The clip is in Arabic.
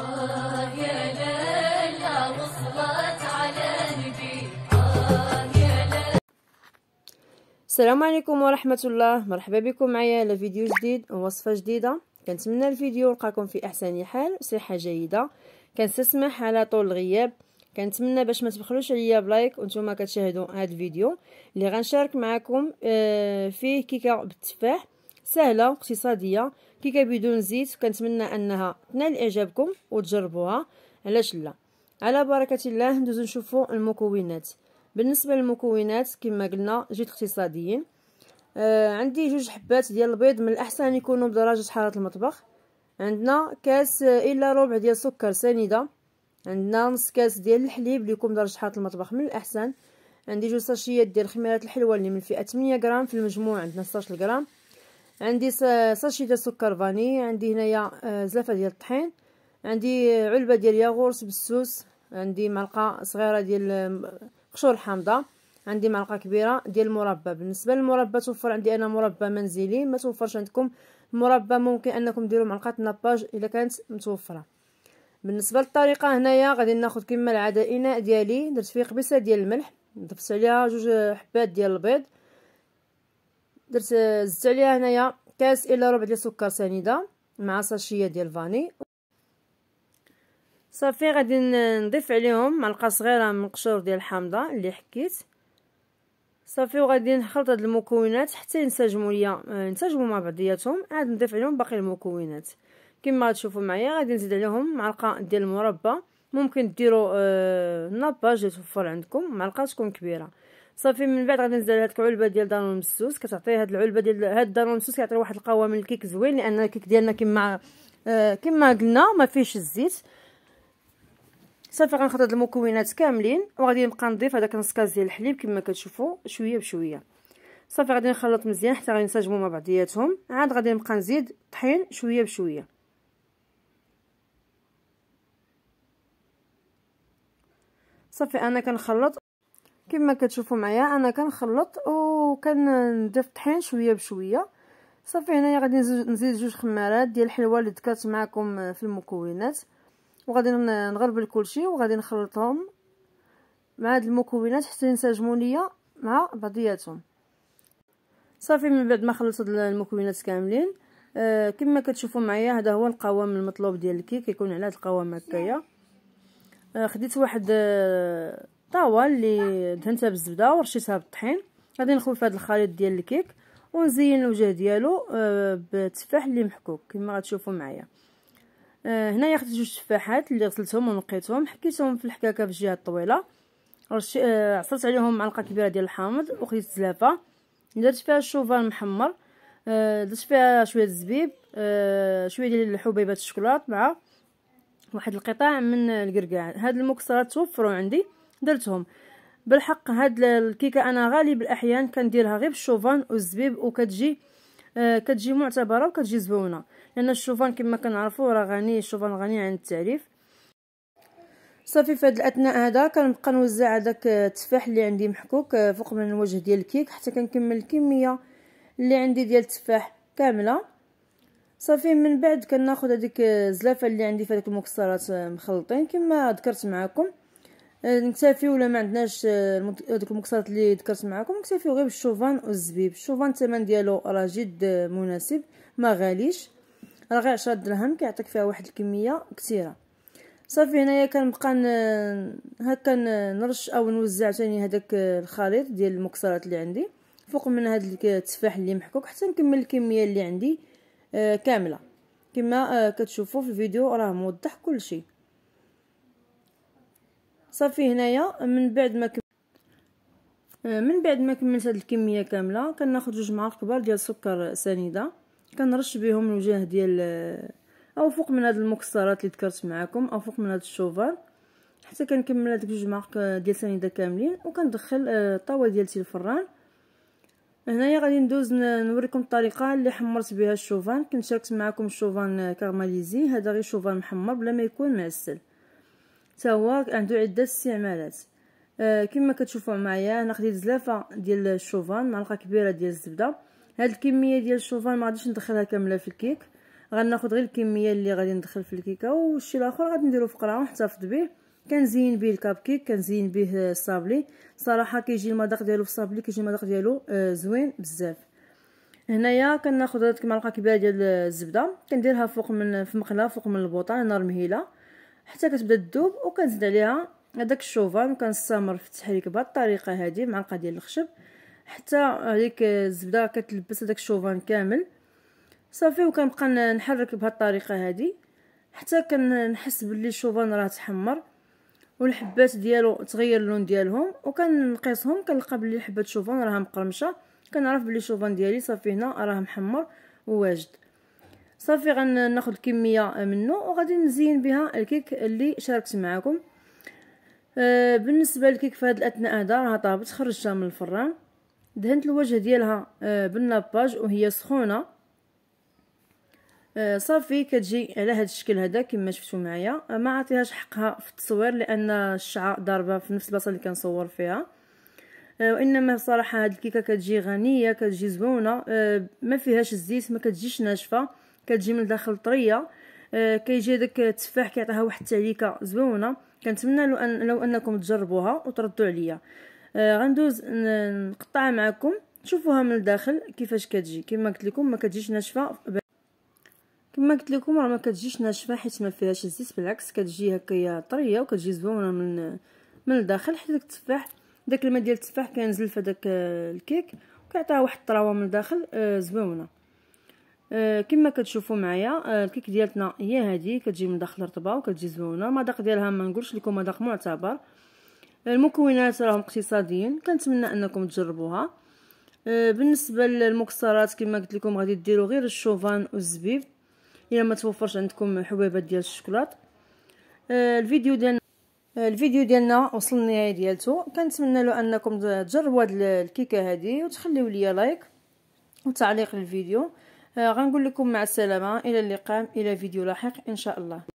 آه، السلام عليكم ورحمة الله مرحبا بكم معايا على فيديو جديد ووصفة جديده كنتمنى الفيديو يلقاكم في احسن حال وصحه جيده كنستسمح على طول الغياب كنتمنى باش ما تبخلوش عليا بلايك وانتم كتشاهدوا هذا الفيديو اللي غنشارك معكم آه، فيه كيكه بالتفاح سهله واقتصاديه كي بدون زيت كنتمنى انها تنال اعجابكم وتجربوها علاش لا على بركه الله ندوزو نشوفو المكونات بالنسبه للمكونات كما قلنا جيت اقتصاديين آه عندي جوج حبات ديال البيض من الاحسن يكونوا بدرجه حراره المطبخ عندنا كاس الا ربع ديال سكر سنيده عندنا نص كاس ديال الحليب اللي يكون بدرجه حراره المطبخ من الاحسن عندي جوج ساشيات ديال خميره الحلوه اللي من فئه 8 غرام في المجموع عندنا 16 غرام عندي ساشي ديال سكر فاني عندي هنايا آه، زلافه ديال الطحين عندي علبه ديال ياغورت بالسوس عندي معلقه صغيره ديال قشور الحامضه عندي معلقه كبيره ديال المربى بالنسبه للمربى توفر عندي انا مربى منزلي ما توفرش عندكم المربى ممكن انكم ديروا معلقه ناباج الا كانت متوفره بالنسبه للطريقه هنايا غادي ناخذ كما العاده اناء ديالي درت فيه قبيصه ديال الملح ضفت عليها جوج حبات ديال البيض درت زدت عليها هنايا كاس الا ربع ديال سكر سنيده مع ساشيه ديال الفاني صافي غادي نضيف عليهم معلقه صغيره من القشور ديال الحامضه اللي حكيت صافي وغادي نخلط هاد المكونات حتى ينسجموا ليا آه، ينسجموا مع بعضياتهم عاد نضيف عليهم باقي المكونات كما تشوفوا معايا غادي نزيد عليهم معلقه ديال المربى ممكن ديروا آه النباج توفر عندكم معلقه تكون كبيره صافي من بعد غادي نزل هذيك العلبه ديال دانون مسوس كتعطي هاد العلبه ديال هاد دانون مسوس كيعطي واحد القوام للكيك زوين لان الكيك ديالنا كما آه كما قلنا ما فيهش الزيت صافي غنخلط هاد المكونات كاملين وغادي نبقى نضيف هذاك نص كاس ديال الحليب كما كتشوفوا شويه بشويه صافي غادي نخلط مزيان حتى غينسجموا مع بعضياتهم عاد غادي نبقى نزيد طحين شويه بشويه صافي انا كنخلط كما كتشوفوا معايا انا كنخلط وكندير الطحين شويه بشويه صافي هنايا غادي نزيد جوج خمارات ديال الحلوه اللي ذكرت معكم في المكونات وغادي نغربل كلشي وغادي نخلطهم مع هاد المكونات حتى ينسجموا ليا مع بعضياتهم صافي من بعد ما خلصت المكونات كاملين آه كما كتشوفوا معايا هذا هو القوام المطلوب ديال الكيك يكون على هاد القوام هكايا آه خديت واحد آه طاوة اللي دهنتها بالزبده ورشيتها بالطحين غادي نخوي في هذا الخليط ديال الكيك ونزين الوجه ديالو آه، بالتفاح اللي محكوك كما غتشوفوا معايا آه، هنايا خديت جوج تفاحات اللي غسلتهم ونقيتهم حكيتهم في الحكاكه في الجهه الطويله آه، عصرت عليهم معلقه كبيره ديال الحامض وخديت زلافه درت فيها الشوفان محمر درت فيها شويه الزبيب شويه ديال حبيبات الشوكولاط مع واحد القطاع من القرقاع هاد المكسرات توفروا عندي درتهم بالحق هاد الكيكه انا غالب الاحيان كنديرها غير بالشوفان والزبيب وكتجي آه كتجي معتبره وكتجي زوينه لان الشوفان كما كنعرفوا راه غني الشوفان غني عن التعريف صافي في هاد الاثناء هذا كنبقى نوزع هذاك آه، التفاح اللي عندي محكوك آه، فوق من الوجه ديال الكيك حتى كنكمل الكميه اللي عندي ديال التفاح كامله صافي من بعد كناخذ هذيك الزلافه آه، اللي عندي في هذيك المكسرات مخلطين كما ذكرت معكم آه، نكتفيو ولا ما عندناش هذوك آه، المكسرات اللي ذكرت معكم نكتفيو غير بالشوفان والزبيب الشوفان الثمن ديالو راه جد آه، مناسب ما غاليش راه غير 10 درهم كيعطيك فيها واحد الكميه كثيره صافي هنايا كنبقى هكا نرش او نوزع ثاني هذاك الخليط ديال المكسرات اللي عندي فوق من هذا التفاح اللي محكوك حتى نكمل الكميه اللي عندي كامله كما كتشوفوا في الفيديو راه موضح كل شيء صافي هنايا من بعد ما كم... من بعد ما كملت هاد الكميه كامله كناخذ جوج معالق كبار ديال سكر سنيده كنرش بهم الوجه ديال او فوق من هاد المكسرات اللي ذكرت معاكم او فوق من هاد الشوفر حتى كنكمل هادوك جوج معالق ديال سنيده كاملين وكندخل آه، الطاوه ديالتي الفران هنايا غادي ندوز نوريكم الطريقه اللي حمرت بها الشوفان كنت شاركت معكم الشوفان كارماليزي هذا غير شوفان محمر بلا ما يكون معسل حتى هو عنده عده استعمالات آه كما كتشوفوا معايا انا خديت زلافه ديال الشوفان معلقه كبيره ديال الزبده هاد الكميه ديال الشوفان ما غاديش ندخلها كامله في الكيك غناخذ غير الكميه اللي غادي ندخل في الكيكه والشي الاخر غادي نديرو في قرعه ونحتفظ به كنزين به الكاب كيك كنزين به الصابلي صراحه كيجي المذاق ديالو في الصابلي كيجي المذاق ديالو آه زوين بزاف هنايا كناخذ هاد المعلقه كبيره ديال الزبده كنديرها فوق من في مقله فوق من البوطه نار مهيله حتى كتبدا تذوب وكنزيد عليها هذاك الشوفان وكنستمر في التحريك بهاد الطريقه هذه معلقه ديال الخشب حتى هذيك الزبده كتلبس هذاك الشوفان كامل صافي وكنبقى نحرك بهاد الطريقه هذه حتى كنحس بلي الشوفان راه تحمر والحبات ديالو تغير اللون ديالهم وكنقيسهم كنلقى بلي حبات الشوفان راها مقرمشه كنعرف بلي الشوفان ديالي صافي هنا راه محمر وواجد صافي غناخذ كميه منه وغادي نزين بها الكيك اللي شاركت معكم آه، بالنسبه للكيك في هاد الاثناء هذا راها طابت خرجتها من الفران دهنت الوجه ديالها آه، بالناباج وهي سخونه آه، صافي كتجي على هذا الشكل هذا كما شفتوا معايا ما عطيهاش حقها في التصوير لان الشعه ضاربه في نفس البلاصه اللي كنصور فيها وانما صراحه هاد الكيكه كتجي غنيه كتجي زوونه ما فيهاش الزيت ما كتجيش ناشفه كتجي من الداخل طريه آه، كيجي داك التفاح كيعطيها واحد التعليكه زوينه كنتمنى لو, أن لو انكم تجربوها وتردوا عليا آه، غندوز نقطعها معكم شوفوها من الداخل كيفاش كتجي كما قلت لكم ما كتجيش ناشفه كما قلت لكم راه ما كتجيش ناشفه حيت ما فيهاش الزيت بالعكس كتجي هكايا طريه وكتجي زوينه من من الداخل حيت داك التفاح داك الماء ديال التفاح كينزل في داك آه، الكيك وكيعطيها واحد الطراوه من الداخل زوينه آه، كما كتشوفوا معايا آه، الكيك ديالتنا هي هذه كتجي من داخل الرطبه وكتجي زوينه المذاق ديالها ما نقولش لكم مذاق معتبر آه، المكونات راهم اقتصاديين كنتمنى انكم تجربوها بالنسبه للمكسرات كما قلت لكم غادي ديروا غير الشوفان والزبيب الا ما توفرش عندكم حبيبات ديال الشكلاط الفيديو ديالنا الفيديو ديالنا وصل للنهايه ديالته كنتمنى لو انكم تجربوا هاد الكيكه هذه وتخليوا ليا لايك وتعليق للفيديو آه غنقول لكم مع السلامه الى اللقاء الى فيديو لاحق ان شاء الله